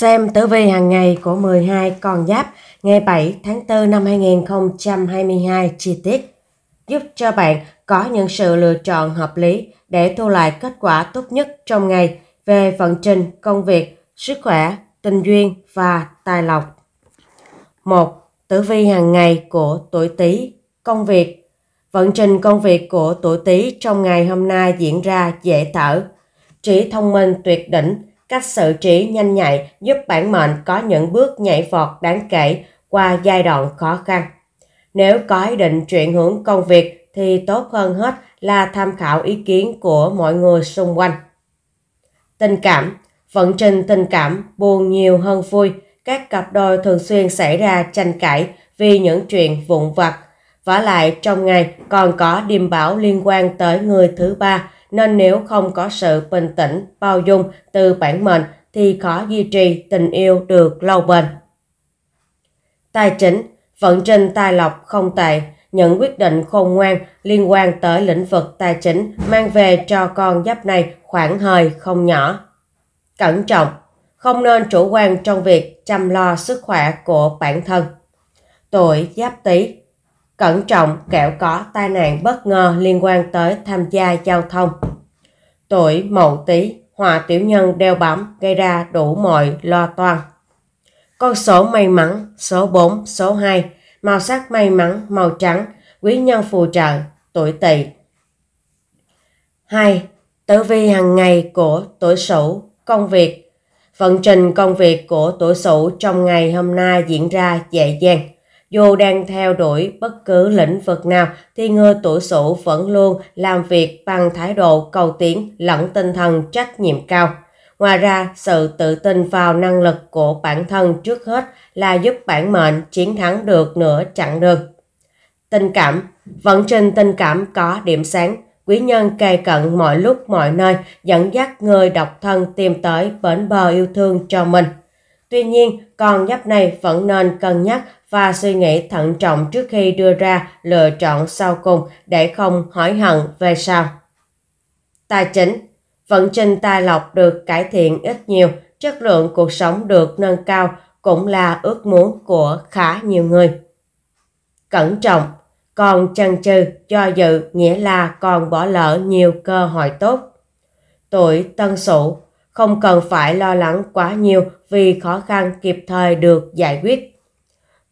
Xem tử vi hàng ngày của 12 con giáp ngày 7 tháng 4 năm 2022 chi tiết giúp cho bạn có những sự lựa chọn hợp lý để thu lại kết quả tốt nhất trong ngày về vận trình, công việc, sức khỏe, tình duyên và tài lộc. 1. Tử vi hàng ngày của tuổi Tý, công việc. Vận trình công việc của tuổi Tý trong ngày hôm nay diễn ra dễ thở, trí thông minh tuyệt đỉnh, Cách xử trí nhanh nhạy giúp bản mệnh có những bước nhảy vọt đáng kể qua giai đoạn khó khăn. Nếu có ý định chuyển hướng công việc thì tốt hơn hết là tham khảo ý kiến của mọi người xung quanh. Tình cảm Vận trình tình cảm buồn nhiều hơn vui, các cặp đôi thường xuyên xảy ra tranh cãi vì những chuyện vụn vặt. và lại trong ngày còn có điềm báo liên quan tới người thứ ba nên nếu không có sự bình tĩnh, bao dung từ bản mệnh thì khó duy trì tình yêu được lâu bền. Tài chính, vận trình tài lộc không tệ, những quyết định khôn ngoan liên quan tới lĩnh vực tài chính mang về cho con giáp này khoản hời không nhỏ. Cẩn trọng, không nên chủ quan trong việc chăm lo sức khỏe của bản thân. Tuổi Giáp Tý cẩn trọng kẻo có tai nạn bất ngờ liên quan tới tham gia giao thông. Tuổi Mậu Tý, Hòa Tiểu Nhân đeo bám gây ra đủ mọi lo toan. Con số may mắn số 4, số 2, màu sắc may mắn màu trắng, quý nhân phù trợ, tuổi Tỵ. 2. Tử vi hàng ngày của tuổi Sửu, công việc. Vận trình công việc của tuổi Sửu trong ngày hôm nay diễn ra dễ dàng dù đang theo đuổi bất cứ lĩnh vực nào thì người tuổi Sửu vẫn luôn làm việc bằng thái độ cầu tiến lẫn tinh thần trách nhiệm cao. Ngoài ra, sự tự tin vào năng lực của bản thân trước hết là giúp bản mệnh chiến thắng được nửa chặng đường. Tình cảm Vận trình tình cảm có điểm sáng, quý nhân kề cận mọi lúc mọi nơi, dẫn dắt người độc thân tìm tới bến bờ yêu thương cho mình. Tuy nhiên, con giáp này vẫn nên cân nhắc và suy nghĩ thận trọng trước khi đưa ra lựa chọn sau cùng để không hối hận về sau. Tài chính Vận trình tài lộc được cải thiện ít nhiều, chất lượng cuộc sống được nâng cao cũng là ước muốn của khá nhiều người. Cẩn trọng còn chần chừ do dự nghĩa là còn bỏ lỡ nhiều cơ hội tốt. Tuổi tân sửu không cần phải lo lắng quá nhiều vì khó khăn kịp thời được giải quyết.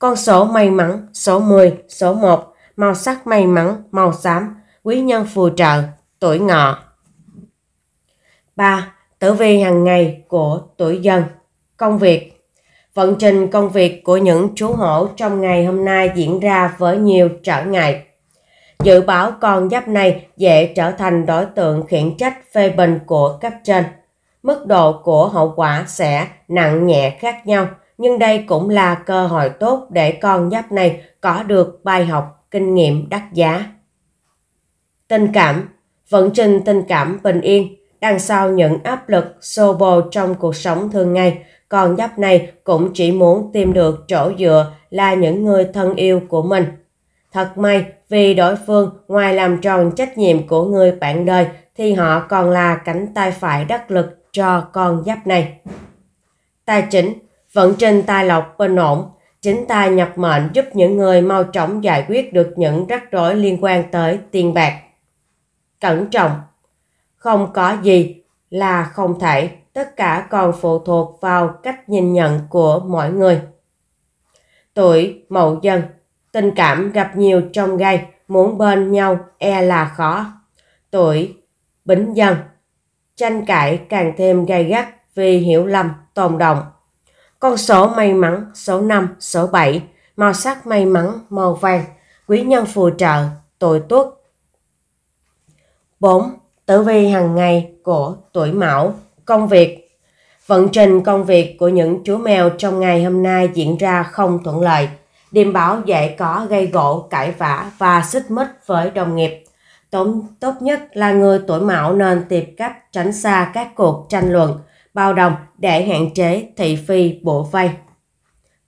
Con số may mắn, số 10, số 1, màu sắc may mắn, màu xám, quý nhân phù trợ, tuổi ngọ. 3. Tử vi hàng ngày của tuổi dần. Công việc Vận trình công việc của những chú hổ trong ngày hôm nay diễn ra với nhiều trở ngại. Dự báo con giáp này dễ trở thành đối tượng khiển trách phê bình của cấp trên. Mức độ của hậu quả sẽ nặng nhẹ khác nhau – nhưng đây cũng là cơ hội tốt để con giáp này có được bài học, kinh nghiệm đắt giá. Tình cảm Vận trình tình cảm bình yên, đằng sau những áp lực xô bồ trong cuộc sống thường ngày, con giáp này cũng chỉ muốn tìm được chỗ dựa là những người thân yêu của mình. Thật may vì đối phương ngoài làm tròn trách nhiệm của người bạn đời thì họ còn là cánh tay phải đắc lực cho con giáp này. Tài chính Vận trình tài lộc bên ổn, chính tài nhập mệnh giúp những người mau chóng giải quyết được những rắc rối liên quan tới tiền bạc. Cẩn trọng, không có gì là không thể, tất cả còn phụ thuộc vào cách nhìn nhận của mỗi người. Tuổi mậu dần, tình cảm gặp nhiều trong gai, muốn bên nhau e là khó. Tuổi bính dần, tranh cãi càng thêm gay gắt vì hiểu lầm tồn động con số may mắn số 5, số 7, màu sắc may mắn màu vàng, quý nhân phù trợ, tuổi tuất. 4. Tử vi hàng ngày của tuổi Mão, công việc. Vận trình công việc của những chú mèo trong ngày hôm nay diễn ra không thuận lợi. Điềm báo dễ có gây gỗ, cãi vã và xích mích với đồng nghiệp. tốt tốt nhất là người tuổi Mão nên tìm cách tránh xa các cuộc tranh luận, bao đồng để hạn chế thị phi bộ vây.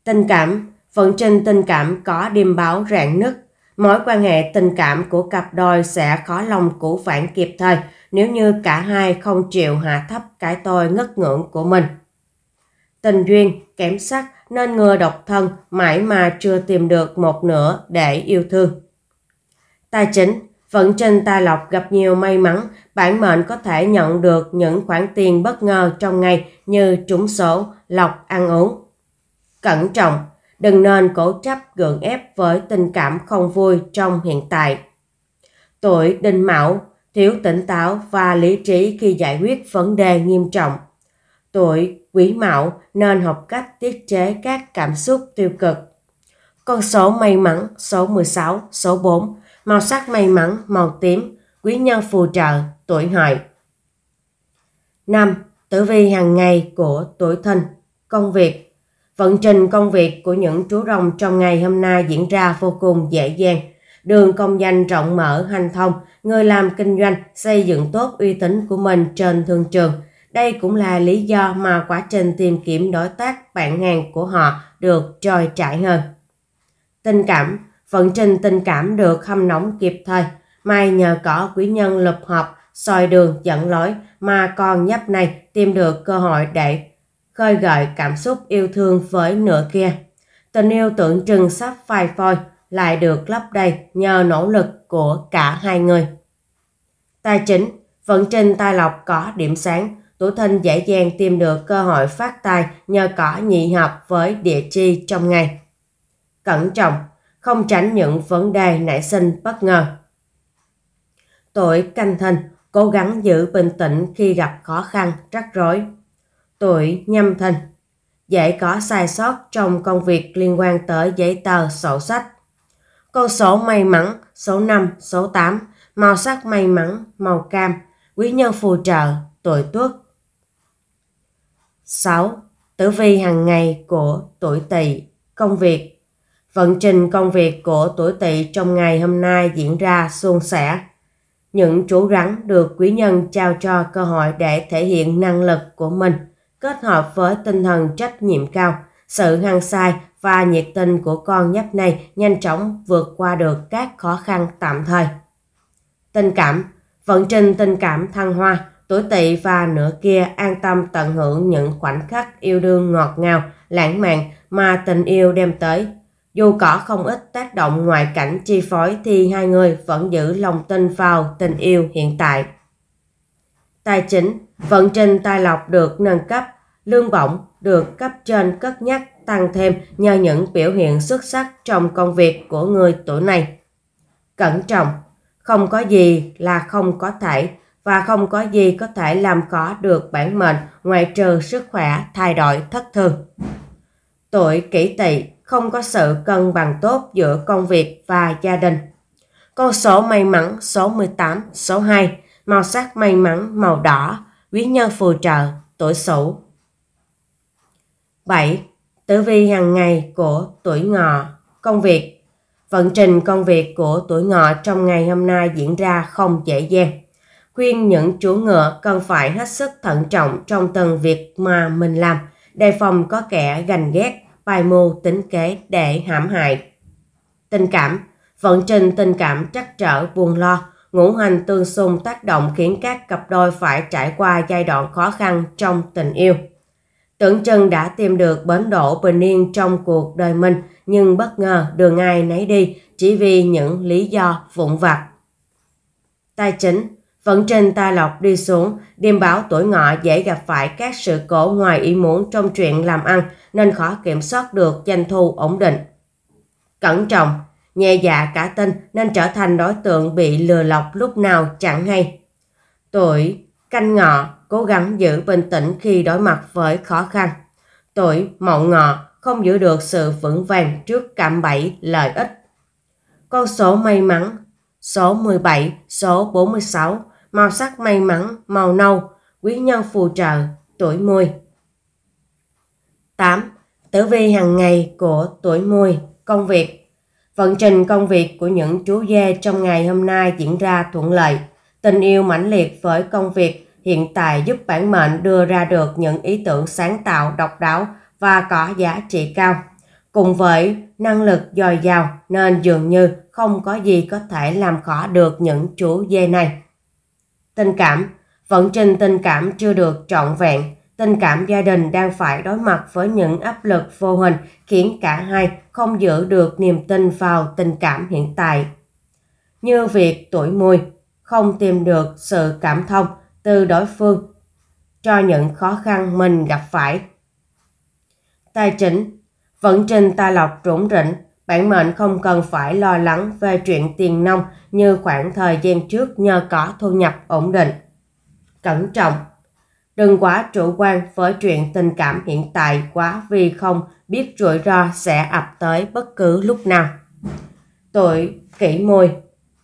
Tình cảm, vận trình tình cảm có điềm báo rạn nứt. Mối quan hệ tình cảm của cặp đôi sẽ khó lòng cũ phản kịp thời nếu như cả hai không chịu hạ thấp cái tôi ngất ngưỡng của mình. Tình duyên kém sắc nên ngừa độc thân mãi mà chưa tìm được một nửa để yêu thương. Tài chính, vận trình tài lộc gặp nhiều may mắn bản mệnh có thể nhận được những khoản tiền bất ngờ trong ngày như trúng số, lọc, ăn uống. Cẩn trọng, đừng nên cố chấp gượng ép với tình cảm không vui trong hiện tại. Tuổi đinh mão, thiếu tỉnh táo và lý trí khi giải quyết vấn đề nghiêm trọng. Tuổi quý mão nên học cách tiết chế các cảm xúc tiêu cực. Con số may mắn số 16, số 4, màu sắc may mắn màu tím, quý nhân phù trợ tuổi hợi. 5. Tử vi hàng ngày của tuổi thìn, công việc. Vận trình công việc của những chú rồng trong ngày hôm nay diễn ra vô cùng dễ dàng. Đường công danh rộng mở hành thông, người làm kinh doanh xây dựng tốt uy tín của mình trên thương trường. Đây cũng là lý do mà quá trình tìm kiếm đối tác bạn hàng của họ được trôi trải hơn. Tình cảm, vận trình tình cảm được hâm nóng kịp thời. May nhờ có quý nhân lập hợp soi đường dẫn lối mà con nhấp này tìm được cơ hội để khơi gợi cảm xúc yêu thương với nửa kia. Tình yêu tưởng chừng sắp phai phôi lại được lấp đầy nhờ nỗ lực của cả hai người. Tài chính, vận trình tài lộc có điểm sáng, tuổi thìn dễ dàng tìm được cơ hội phát tài nhờ có nhị hợp với địa chi trong ngày. Cẩn trọng, không tránh những vấn đề nảy sinh bất ngờ. Tuổi canh thân cố gắng giữ bình tĩnh khi gặp khó khăn, rắc rối. Tuổi nhâm thìn dễ có sai sót trong công việc liên quan tới giấy tờ, sổ sách. Con số may mắn, số 5, số 8, màu sắc may mắn, màu cam, quý nhân phù trợ, tuổi tuất. 6. Tử vi hàng ngày của tuổi tỵ, công việc. Vận trình công việc của tuổi tỵ trong ngày hôm nay diễn ra suôn sẻ, những chú rắn được quý nhân trao cho cơ hội để thể hiện năng lực của mình, kết hợp với tinh thần trách nhiệm cao, sự hăng sai và nhiệt tình của con nhóc này nhanh chóng vượt qua được các khó khăn tạm thời. Tình cảm Vận trình tình cảm thăng hoa, tuổi tỵ và nửa kia an tâm tận hưởng những khoảnh khắc yêu đương ngọt ngào, lãng mạn mà tình yêu đem tới dù có không ít tác động ngoại cảnh chi phối thì hai người vẫn giữ lòng tin vào tình yêu hiện tại. Tài chính, vận trình tài lộc được nâng cấp, lương bổng được cấp trên cất nhắc tăng thêm nhờ những biểu hiện xuất sắc trong công việc của người tuổi này. Cẩn trọng, không có gì là không có thể và không có gì có thể làm khó được bản mệnh ngoài trừ sức khỏe thay đổi thất thường. Tuổi kỷ tỵ không có sự cân bằng tốt giữa công việc và gia đình. Con số may mắn số 18, số 2, màu sắc may mắn màu đỏ, quý nhân phù trợ, tuổi Sửu. 7. Tử vi hàng ngày của tuổi Ngọ, công việc. Vận trình công việc của tuổi Ngọ trong ngày hôm nay diễn ra không dễ dàng. Khuyên những chủ ngựa cần phải hết sức thận trọng trong từng việc mà mình làm, đề phòng có kẻ gành ghét bài mưu tính kế để hãm hại. Tình cảm Vận trình tình cảm trắc trở, buồn lo, ngũ hành tương xung tác động khiến các cặp đôi phải trải qua giai đoạn khó khăn trong tình yêu. Tưởng chừng đã tìm được bến đỗ bình yên trong cuộc đời mình, nhưng bất ngờ đường ai nấy đi chỉ vì những lý do vụn vặt. Tài chính Vận trình ta lộc đi xuống, điềm báo tuổi ngọ dễ gặp phải các sự cố ngoài ý muốn trong chuyện làm ăn nên khó kiểm soát được doanh thu ổn định. Cẩn trọng, nhẹ dạ cả tin nên trở thành đối tượng bị lừa lọc lúc nào chẳng hay. Tuổi canh ngọ cố gắng giữ bình tĩnh khi đối mặt với khó khăn. Tuổi mậu ngọ không giữ được sự vững vàng trước cạm bẫy lợi ích. Con số may mắn số 17, số 46, màu sắc may mắn, màu nâu, quý nhân phù trợ, tuổi mùi. 8. Tử vi hàng ngày của tuổi mùi, công việc. Vận trình công việc của những chú dê trong ngày hôm nay diễn ra thuận lợi. Tình yêu mãnh liệt với công việc hiện tại giúp bản mệnh đưa ra được những ý tưởng sáng tạo, độc đáo và có giá trị cao. Cùng với năng lực dồi dào nên dường như không có gì có thể làm khó được những chú dê này. Tình cảm Vận trình tình cảm chưa được trọn vẹn, tình cảm gia đình đang phải đối mặt với những áp lực vô hình khiến cả hai không giữ được niềm tin vào tình cảm hiện tại. Như việc tuổi mùi, không tìm được sự cảm thông từ đối phương cho những khó khăn mình gặp phải. Tài chính Vận trình tài lộc rủng rỉnh Bản mệnh không cần phải lo lắng về chuyện tiền nông như khoảng thời gian trước nhờ có thu nhập ổn định. Cẩn trọng Đừng quá chủ quan với chuyện tình cảm hiện tại quá vì không biết rủi ro sẽ ập tới bất cứ lúc nào. Tuổi kỷ mùi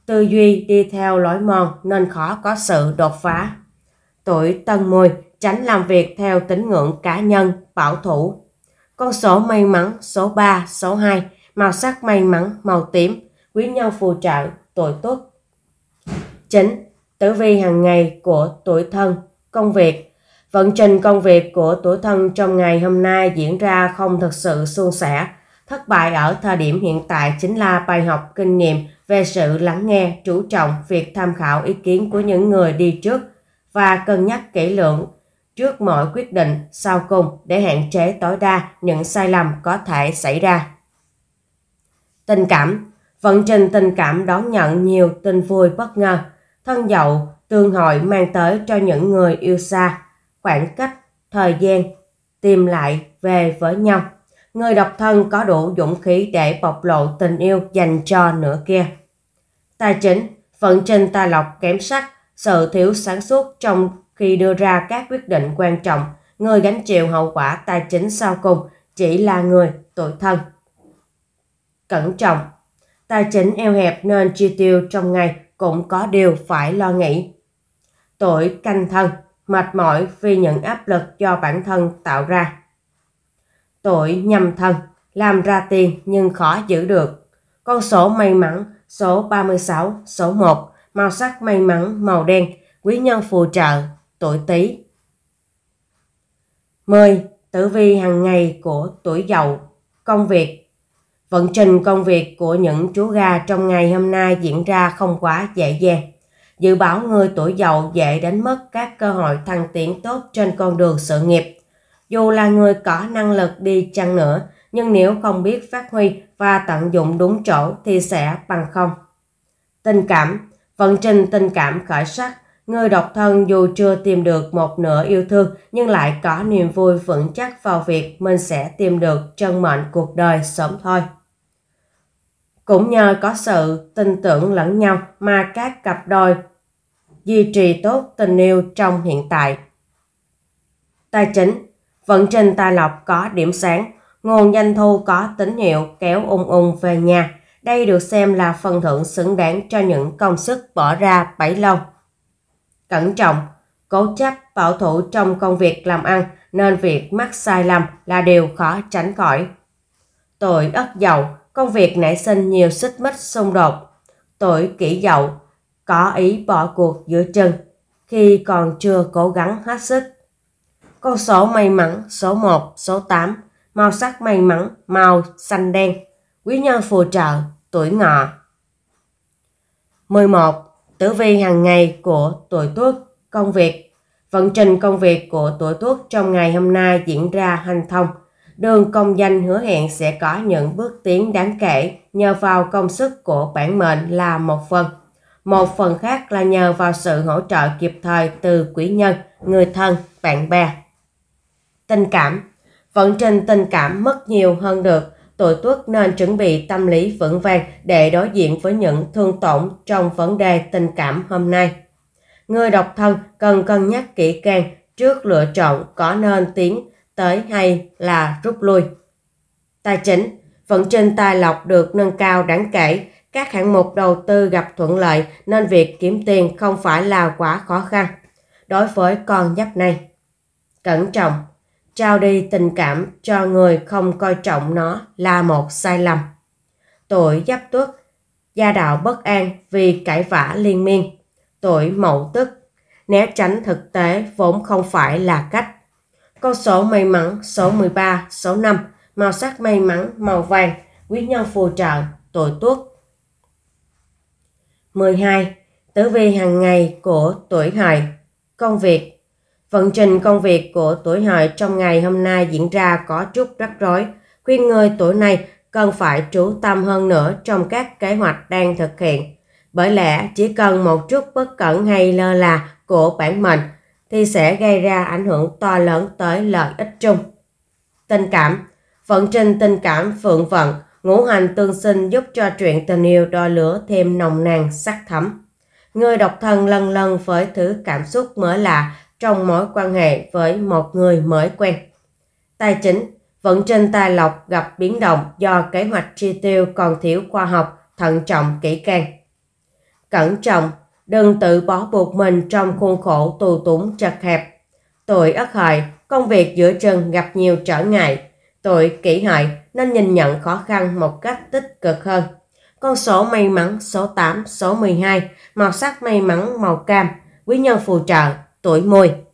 Tư duy đi theo lối mòn nên khó có sự đột phá. Tuổi tân mùi tránh làm việc theo tín ngưỡng cá nhân, bảo thủ. Con số may mắn số 3, số 2 màu sắc may mắn, màu tím, quý nhân phù trợ, tuổi tốt. chín Tử vi hàng ngày của tuổi thân, công việc. Vận trình công việc của tuổi thân trong ngày hôm nay diễn ra không thực sự suôn sẻ. Thất bại ở thời điểm hiện tại chính là bài học kinh nghiệm về sự lắng nghe, chú trọng việc tham khảo ý kiến của những người đi trước và cân nhắc kỹ lưỡng trước mọi quyết định sau cùng để hạn chế tối đa những sai lầm có thể xảy ra. Tình cảm Vận trình tình cảm đón nhận nhiều tin vui bất ngờ, thân dậu, tương hội mang tới cho những người yêu xa, khoảng cách, thời gian, tìm lại về với nhau. Người độc thân có đủ dũng khí để bộc lộ tình yêu dành cho nửa kia. Tài chính, vận trình tài lộc kém sắc, sự thiếu sáng suốt trong khi đưa ra các quyết định quan trọng, người gánh chịu hậu quả tài chính sau cùng chỉ là người tội thân cẩn trọng. Tài chính eo hẹp nên chi tiêu trong ngày cũng có điều phải lo nghĩ. Tuổi canh thân, mệt mỏi vì những áp lực do bản thân tạo ra. Tuổi nhâm thân, làm ra tiền nhưng khó giữ được. Con số may mắn số 36, số 1, màu sắc may mắn màu đen, quý nhân phù trợ, tuổi Tý. 10. Tử vi hàng ngày của tuổi Dậu, công việc Vận trình công việc của những chú gà trong ngày hôm nay diễn ra không quá dễ dàng. Dự báo người tuổi dậu dễ đánh mất các cơ hội thăng tiến tốt trên con đường sự nghiệp. Dù là người có năng lực đi chăng nữa, nhưng nếu không biết phát huy và tận dụng đúng chỗ thì sẽ bằng không. Tình cảm Vận trình tình cảm khởi sắc, người độc thân dù chưa tìm được một nửa yêu thương nhưng lại có niềm vui vững chắc vào việc mình sẽ tìm được chân mệnh cuộc đời sớm thôi. Cũng nhờ có sự tin tưởng lẫn nhau mà các cặp đôi duy trì tốt tình yêu trong hiện tại. Tài chính Vận trình tài lộc có điểm sáng, nguồn doanh thu có tín hiệu kéo ung ung về nhà. Đây được xem là phần thưởng xứng đáng cho những công sức bỏ ra bấy lâu. Cẩn trọng, cố chấp, bảo thủ trong công việc làm ăn nên việc mắc sai lầm là điều khó tránh khỏi. Tội ất dậu công việc nảy sinh nhiều xích mích xung đột. Tuổi kỷ dậu, có ý bỏ cuộc giữa chừng khi còn chưa cố gắng hết sức. Con số may mắn số 1, số 8, màu sắc may mắn, màu xanh đen, quý nhân phù trợ, tuổi ngọ. 11. Tử vi hàng ngày của tuổi tuất, công việc. Vận trình công việc của tuổi tuất trong ngày hôm nay diễn ra hành thông, Đường công danh hứa hẹn sẽ có những bước tiến đáng kể nhờ vào công sức của bản mệnh là một phần. Một phần khác là nhờ vào sự hỗ trợ kịp thời từ quý nhân, người thân, bạn bè. Tình cảm Vận trình tình cảm mất nhiều hơn được, tuổi tuất nên chuẩn bị tâm lý vững vàng để đối diện với những thương tổn trong vấn đề tình cảm hôm nay. Người độc thân cần cân nhắc kỹ càng trước lựa chọn có nên tiến tới hay là rút lui. Tài chính vẫn trên tài lộc được nâng cao đáng kể, các hạng mục đầu tư gặp thuận lợi nên việc kiếm tiền không phải là quá khó khăn. Đối với con giáp này, cẩn trọng, trao đi tình cảm cho người không coi trọng nó là một sai lầm. Tuổi giáp tuất, gia đạo bất an vì cãi vã liên miên. Tuổi mậu tức, né tránh thực tế vốn không phải là cách con số may mắn số 13, số 5, màu sắc may mắn màu vàng, quý nhân phù trợ, tuổi tuất. 12. Tử vi hàng ngày của tuổi hợi. Công việc. Vận trình công việc của tuổi hợi trong ngày hôm nay diễn ra có chút rắc rối. Khuyên người tuổi này cần phải chú tâm hơn nữa trong các kế hoạch đang thực hiện. Bởi lẽ chỉ cần một chút bất cẩn hay lơ là của bản mệnh thì sẽ gây ra ảnh hưởng to lớn tới lợi ích chung. Tình cảm Vận trình tình cảm phượng vận, ngũ hành tương sinh giúp cho chuyện tình yêu đo lửa thêm nồng nàn sắc thấm. Người độc thân lần lần với thứ cảm xúc mới lạ trong mối quan hệ với một người mới quen. Tài chính Vận trình tài lộc gặp biến động do kế hoạch chi tiêu còn thiếu khoa học, thận trọng kỹ càng. Cẩn trọng đừng tự bỏ buộc mình trong khuôn khổ tù túng chật hẹp. tuổi ất hợi, công việc giữa chừng gặp nhiều trở ngại. tuổi Kỷ hợi nên nhìn nhận khó khăn một cách tích cực hơn. Con số may mắn số 8, số 12, màu sắc may mắn màu cam, quý nhân phù trợ, tuổi mùi.